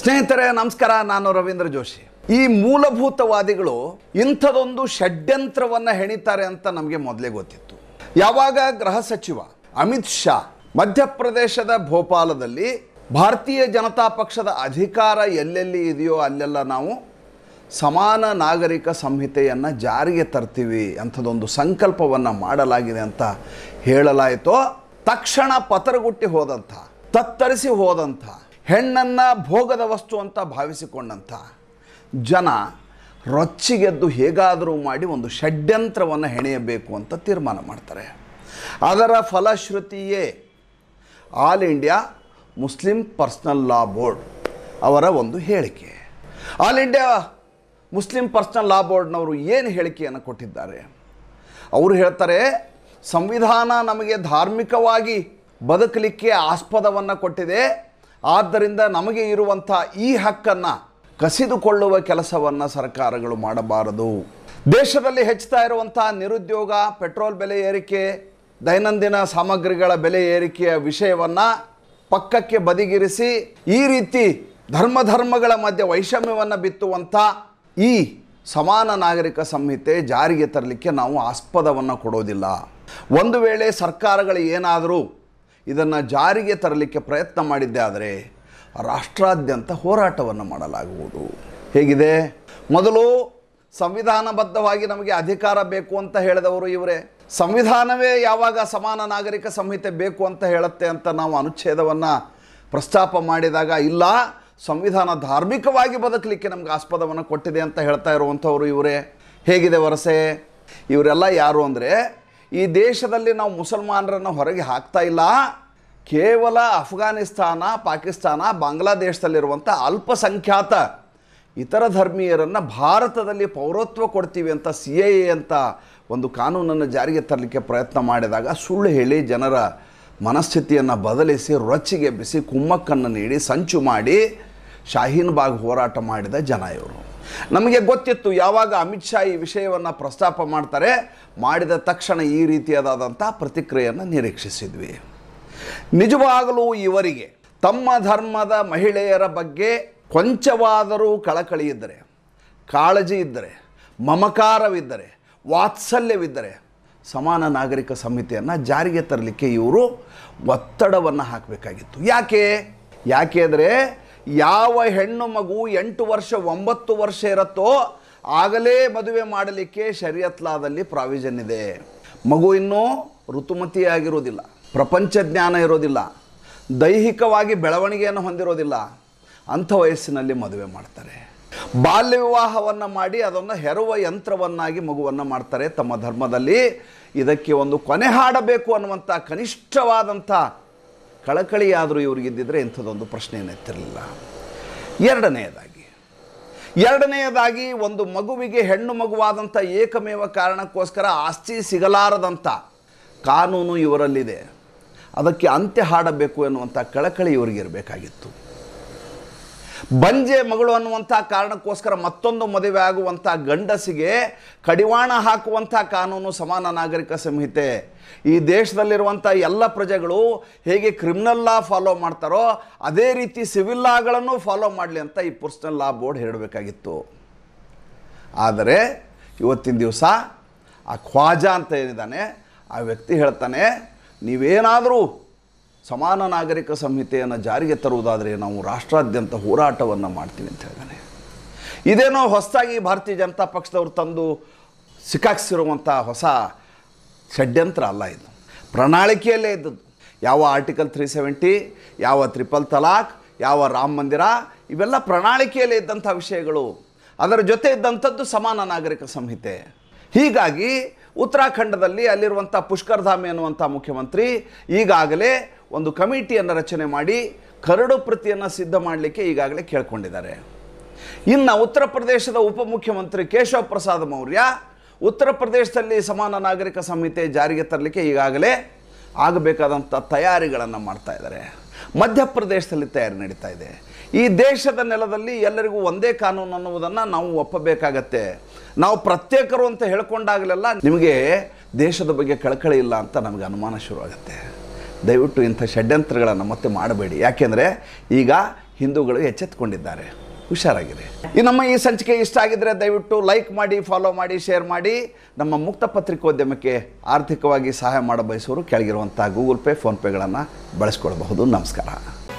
ಸ್ನೇಹಿತರೆ ನಮಸ್ಕಾರ ನಾನು ರವೀಂದ್ರ ಜೋಶಿ ಈ ಮೂಲಭೂತವಾದಿಗಳು ಇಂಥದೊಂದು ಷಡ್ಯಂತ್ರವನ್ನು ಹೆಣಿತಾರೆ ಅಂತ ನಮಗೆ ಮೊದಲೇ ಗೊತ್ತಿತ್ತು ಯಾವಾಗ ಗೃಹ ಸಚಿವ ಅಮಿತ್ ಶಾ ಮಧ್ಯಪ್ರದೇಶದ ಭೋಪಾಲದಲ್ಲಿ ಭಾರತೀಯ ಜನತಾ ಪಕ್ಷದ ಅಧಿಕಾರ ಎಲ್ಲೆಲ್ಲಿ ಇದೆಯೋ ಅಲ್ಲೆಲ್ಲ ನಾವು ಸಮಾನ ನಾಗರಿಕ ಸಂಹಿತೆಯನ್ನು ಜಾರಿಗೆ ತರ್ತೀವಿ ಅಂಥದ್ದೊಂದು ಸಂಕಲ್ಪವನ್ನು ಮಾಡಲಾಗಿದೆ ಅಂತ ಹೇಳಲಾಯಿತೋ ತಕ್ಷಣ ಪತರಗುಟ್ಟಿ ಹೋದಂಥ ತತ್ತರಿಸಿ ಹೋದಂಥ ಹೆಣ್ಣನ್ನು ಭೋಗದ ವಸ್ತು ಅಂತ ಭಾವಿಸಿಕೊಂಡಂಥ ಜನ ರೊಚ್ಚಿಗೆದ್ದು ಹೇಗಾದರೂ ಮಾಡಿ ಒಂದು ಷಡ್ಯಂತ್ರವನ್ನು ಹೆಣೆಯಬೇಕು ಅಂತ ತೀರ್ಮಾನ ಮಾಡ್ತಾರೆ ಅದರ ಫಲಶ್ರುತಿಯೇ all India Muslim personal law board ಅವರ ಒಂದು ಹೇಳಿಕೆ all India Muslim personal law ಬೋರ್ಡ್ನವರು ಏನು ಹೇಳಿಕೆಯನ್ನು ಕೊಟ್ಟಿದ್ದಾರೆ ಅವರು ಹೇಳ್ತಾರೆ ಸಂವಿಧಾನ ನಮಗೆ ಧಾರ್ಮಿಕವಾಗಿ ಬದುಕಲಿಕ್ಕೆ ಆಸ್ಪದವನ್ನು ಕೊಟ್ಟಿದೆ ಆದ್ದರಿಂದ ನಮಗೆ ಇರುವಂಥ ಈ ಹಕ್ಕನ್ನು ಕಸಿದುಕೊಳ್ಳುವ ಕೆಲಸವನ್ನು ಸರ್ಕಾರಗಳು ಮಾಡಬಾರದು ದೇಶದಲ್ಲಿ ಹೆಚ್ಚುತ್ತಾ ಇರುವಂಥ ನಿರುದ್ಯೋಗ ಪೆಟ್ರೋಲ್ ಬೆಲೆ ಏರಿಕೆ ದೈನಂದಿನ ಸಾಮಗ್ರಿಗಳ ಬೆಲೆ ಏರಿಕೆಯ ವಿಷಯವನ್ನು ಪಕ್ಕಕ್ಕೆ ಬದಿಗಿರಿಸಿ ಈ ರೀತಿ ಧರ್ಮ ಧರ್ಮಗಳ ಮಧ್ಯೆ ವೈಷಮ್ಯವನ್ನು ಬಿತ್ತುವಂಥ ಈ ಸಮಾನ ನಾಗರಿಕ ಸಂಹಿತೆ ಜಾರಿಗೆ ತರಲಿಕ್ಕೆ ನಾವು ಆಸ್ಪದವನ್ನು ಕೊಡೋದಿಲ್ಲ ಒಂದು ವೇಳೆ ಸರ್ಕಾರಗಳು ಏನಾದರೂ ಇದನ್ನು ಜಾರಿಗೆ ತರಲಿಕ್ಕೆ ಪ್ರಯತ್ನ ಮಾಡಿದ್ದೆ ಆದರೆ ರಾಷ್ಟ್ರಾದ್ಯಂತ ಹೋರಾಟವನ್ನು ಮಾಡಲಾಗುವುದು ಹೇಗಿದೆ ಮೊದಲು ಸಂವಿಧಾನಬದ್ಧವಾಗಿ ನಮಗೆ ಅಧಿಕಾರ ಬೇಕು ಅಂತ ಹೇಳಿದವರು ಇವರೇ ಸಂವಿಧಾನವೇ ಯಾವಾಗ ಸಮಾನ ನಾಗರಿಕ ಸಂಹಿತೆ ಬೇಕು ಅಂತ ಹೇಳುತ್ತೆ ಅಂತ ನಾವು ಅನುಚ್ಛೇದವನ್ನು ಪ್ರಸ್ತಾಪ ಮಾಡಿದಾಗ ಇಲ್ಲ ಸಂವಿಧಾನ ಧಾರ್ಮಿಕವಾಗಿ ಬದುಕಲಿಕ್ಕೆ ನಮ್ಗೆ ಆಸ್ಪದವನ್ನು ಕೊಟ್ಟಿದೆ ಅಂತ ಹೇಳ್ತಾ ಇರುವಂಥವ್ರು ಇವರೇ ಹೇಗಿದೆ ವರಸೆ ಇವರೆಲ್ಲ ಯಾರು ಅಂದರೆ ಈ ದೇಶದಲ್ಲಿ ನಾವು ಮುಸಲ್ಮಾನರನ್ನು ಹೊರಗೆ ಹಾಕ್ತಾ ಇಲ್ಲ ಕೇವಲ ಅಫ್ಘಾನಿಸ್ತಾನ ಪಾಕಿಸ್ತಾನ ಬಾಂಗ್ಲಾದೇಶದಲ್ಲಿರುವಂಥ ಅಲ್ಪಸಂಖ್ಯಾತ ಇತರ ಧರ್ಮೀಯರನ್ನು ಭಾರತದಲ್ಲಿ ಪೌರತ್ವ ಕೊಡ್ತೀವಿ ಅಂತ ಸಿ ಎ ಎ ಅಂತ ಒಂದು ಕಾನೂನನ್ನು ಜಾರಿಗೆ ತರಲಿಕ್ಕೆ ಪ್ರಯತ್ನ ಮಾಡಿದಾಗ ಸುಳ್ಳು ಹೇಳಿ ಜನರ ಮನಸ್ಥಿತಿಯನ್ನು ಬದಲಿಸಿ ರೊಚ್ಚಿಗೆ ಬಿಸಿ ಕುಮ್ಮಕ್ಕನ್ನು ನೀಡಿ ಸಂಚು ಮಾಡಿ ಶಾಹೀನ್ ಬಾಗ್ ಹೋರಾಟ ಮಾಡಿದ ಜನ ಇವರು ನಮಗೆ ಗೊತ್ತಿತ್ತು ಯಾವಾಗ ಅಮಿತ್ ಶಾ ಈ ವಿಷಯವನ್ನು ಪ್ರಸ್ತಾಪ ಮಾಡ್ತಾರೆ ಮಾಡಿದ ತಕ್ಷಣ ಈ ರೀತಿಯಾದಂಥ ಪ್ರತಿಕ್ರಿಯೆಯನ್ನು ನಿರೀಕ್ಷಿಸಿದ್ವಿ ನಿಜವಾಗಲೂ ಇವರಿಗೆ ತಮ್ಮ ಧರ್ಮದ ಮಹಿಳೆಯರ ಬಗ್ಗೆ ಕೊಂಚವಾದರೂ ಕಳಕಳಿ ಇದ್ದರೆ ಕಾಳಜಿ ಇದ್ದರೆ ಮಮಕಾರವಿದ್ದರೆ ವಾತ್ಸಲ್ಯವಿದ್ದರೆ ಸಮಾನ ನಾಗರಿಕ ಸಂಹಿತೆಯನ್ನು ಜಾರಿಗೆ ತರಲಿಕ್ಕೆ ಇವರು ಒತ್ತಡವನ್ನು ಹಾಕಬೇಕಾಗಿತ್ತು ಯಾಕೆ ಯಾಕೆ ಅಂದರೆ ಯಾವ ಹೆಣ್ಣು ಮಗು ಎಂಟು ವರ್ಷ ಒಂಬತ್ತು ವರ್ಷ ಇರುತ್ತೋ ಆಗಲೇ ಮದುವೆ ಮಾಡಲಿಕ್ಕೆ ಶರಿಯತ್ಲಾದಲ್ಲಿ ಪ್ರಾವಿಷನ್ ಇದೆ ಮಗು ಇನ್ನೂ ಋತುಮತಿಯಾಗಿರೋದಿಲ್ಲ ಪ್ರಪಂಚ ಜ್ಞಾನ ಇರೋದಿಲ್ಲ ದೈಹಿಕವಾಗಿ ಬೆಳವಣಿಗೆಯನ್ನು ಹೊಂದಿರೋದಿಲ್ಲ ಅಂಥ ವಯಸ್ಸಿನಲ್ಲಿ ಮದುವೆ ಮಾಡ್ತಾರೆ ಬಾಲ್ಯ ವಿವಾಹವನ್ನು ಮಾಡಿ ಅದನ್ನು ಹೆರುವ ಯಂತ್ರವನ್ನಾಗಿ ಮಗುವನ್ನು ಮಾಡ್ತಾರೆ ತಮ್ಮ ಧರ್ಮದಲ್ಲಿ ಇದಕ್ಕೆ ಒಂದು ಕೊನೆ ಹಾಡಬೇಕು ಅನ್ನುವಂಥ ಕನಿಷ್ಠವಾದಂಥ ಕಳಕಳಿಯಾದರೂ ಇದ್ದಿದ್ರೆ ಇಂಥದ್ದೊಂದು ಪ್ರಶ್ನೆ ಎತ್ತಿರಲಿಲ್ಲ ಎರಡನೆಯದಾಗಿ ಎರಡನೆಯದಾಗಿ ಒಂದು ಮಗುವಿಗೆ ಹೆಣ್ಣು ಮಗುವಾದಂಥ ಏಕಮೇವ ಕಾರಣಕ್ಕೋಸ್ಕರ ಆಸ್ತಿ ಸಿಗಲಾರದಂಥ ಕಾನೂನು ಇವರಲ್ಲಿದೆ ಅದಕ್ಕೆ ಅಂತ್ಯ ಹಾಡಬೇಕು ಎನ್ನುವಂಥ ಕಳಕಳಿ ಇವರಿಗೆ ಇರಬೇಕಾಗಿತ್ತು ಬಂಜೆ ಮಗಳು ಅನ್ನುವಂಥ ಕಾರಣಕ್ಕೋಸ್ಕರ ಮತ್ತೊಂದು ಮದುವೆ ಆಗುವಂಥ ಗಂಡಸಿಗೆ ಕಡಿವಾಣ ಹಾಕುವಂಥ ಕಾನೂನು ಸಮಾನ ನಾಗರಿಕ ಸಂಹಿತೆ ಈ ದೇಶದಲ್ಲಿರುವಂಥ ಎಲ್ಲ ಪ್ರಜೆಗಳು ಹೇಗೆ ಕ್ರಿಮಿನಲ್ ಲಾ ಫಾಲೋ ಮಾಡ್ತಾರೋ ಅದೇ ರೀತಿ ಸಿವಿಲ್ ಲಾಗಳನ್ನು ಫಾಲೋ ಮಾಡಲಿ ಅಂತ ಈ ಪರ್ಸ್ನಲ್ ಲಾ ಬೋರ್ಡ್ ಹೇಳಬೇಕಾಗಿತ್ತು ಆದರೆ ಇವತ್ತಿನ ದಿವಸ ಆ ಖ್ವಾಜಾ ಅಂತ ಏನಿದ್ದಾನೆ ಆ ವ್ಯಕ್ತಿ ಹೇಳ್ತಾನೆ ನೀವೇನಾದರೂ ಸಮಾನ ನಾಗರಿಕ ಸಂಹಿತೆಯನ್ನು ಜಾರಿಗೆ ತರುವುದಾದರೆ ನಾವು ರಾಷ್ಟ್ರಾದ್ಯಂತ ಹೋರಾಟವನ್ನು ಮಾಡ್ತೀವಿ ಅಂತ ಹೇಳಿದಾನೆ ಇದೇನೋ ಹೊಸದಾಗಿ ಭಾರತೀಯ ಜನತಾ ಪಕ್ಷದವರು ತಂದು ಸಿಕ್ಕಾಕ್ಸಿರುವಂಥ ಹೊಸ ಷಡ್ಯಂತ್ರ ಅಲ್ಲ ಇದು ಪ್ರಣಾಳಿಕೆಯಲ್ಲೇ ಇದ್ದದ್ದು ಯಾವ ಆರ್ಟಿಕಲ್ ತ್ರೀ ಸೆವೆಂಟಿ ಯಾವ ತ್ರಿಪಲ್ ತಲಾಕ್ ಯಾವ ರಾಮ ಮಂದಿರ ಇವೆಲ್ಲ ಪ್ರಣಾಳಿಕೆಯಲ್ಲೇ ಇದ್ದಂಥ ವಿಷಯಗಳು ಅದರ ಜೊತೆ ಇದ್ದಂಥದ್ದು ಸಮಾನ ನಾಗರಿಕ ಸಂಹಿತೆ ಹೀಗಾಗಿ ಉತ್ತರಾಖಂಡದಲ್ಲಿ ಅಲ್ಲಿರುವಂಥ ಪುಷ್ಕರ್ಧಾಮಿ ಅನ್ನುವಂಥ ಮುಖ್ಯಮಂತ್ರಿ ಈಗಾಗಲೇ ಒಂದು ಕಮಿಟಿಯನ್ನು ರಚನೆ ಮಾಡಿ ಕರಡು ಪ್ರತಿಯನ್ನು ಸಿದ್ಧ ಮಾಡಲಿಕ್ಕೆ ಈಗಾಗಲೇ ಕೇಳ್ಕೊಂಡಿದ್ದಾರೆ ಇನ್ನು ಉತ್ತರ ಪ್ರದೇಶದ ಉಪಮುಖ್ಯಮಂತ್ರಿ ಕೇಶವ ಪ್ರಸಾದ್ ಮೌರ್ಯ ಉತ್ತರ ಪ್ರದೇಶದಲ್ಲಿ ಸಮಾನ ನಾಗರಿಕ ಸಂಹಿತೆ ಜಾರಿಗೆ ತರಲಿಕ್ಕೆ ಈಗಾಗಲೇ ಆಗಬೇಕಾದಂಥ ತಯಾರಿಗಳನ್ನು ಮಾಡ್ತಾ ಇದ್ದಾರೆ ಮಧ್ಯಪ್ರದೇಶದಲ್ಲಿ ತಯಾರಿ ನಡೀತಾ ಇದೆ ಈ ದೇಶದ ನೆಲದಲ್ಲಿ ಎಲ್ಲರಿಗೂ ಒಂದೇ ಕಾನೂನು ಅನ್ನುವುದನ್ನು ನಾವು ಒಪ್ಪಬೇಕಾಗತ್ತೆ ನಾವು ಪ್ರತ್ಯೇಕರು ಅಂತ ಹೇಳ್ಕೊಂಡಾಗಲೆಲ್ಲ ನಿಮಗೆ ದೇಶದ ಬಗ್ಗೆ ಕಳಕಳಿ ಇಲ್ಲ ಅಂತ ನಮಗೆ ಅನುಮಾನ ಶುರುವಾಗುತ್ತೆ ದಯವಿಟ್ಟು ಇಂಥ ಷಡ್ಯಂತ್ರಗಳನ್ನು ಮತ್ತೆ ಮಾಡಬೇಡಿ ಯಾಕೆಂದರೆ ಈಗ ಹಿಂದೂಗಳು ಎಚ್ಚೆತ್ತುಕೊಂಡಿದ್ದಾರೆ ಹುಷಾರಾಗಿದೆ ಈ ನಮ್ಮ ಈ ಸಂಚಿಕೆ ಇಷ್ಟ ಆಗಿದ್ದರೆ ದಯವಿಟ್ಟು ಲೈಕ್ ಮಾಡಿ ಫಾಲೋ ಮಾಡಿ ಶೇರ್ ಮಾಡಿ ನಮ್ಮ ಮುಕ್ತ ಪತ್ರಿಕೋದ್ಯಮಕ್ಕೆ ಆರ್ಥಿಕವಾಗಿ ಸಹಾಯ ಮಾಡಬಯಸೋರು ಕೆಳಗಿರುವಂಥ ಗೂಗಲ್ ಪೇ ಫೋನ್ಪೇಗಳನ್ನು ಬಳಸ್ಕೊಳ್ಬಹುದು ನಮಸ್ಕಾರ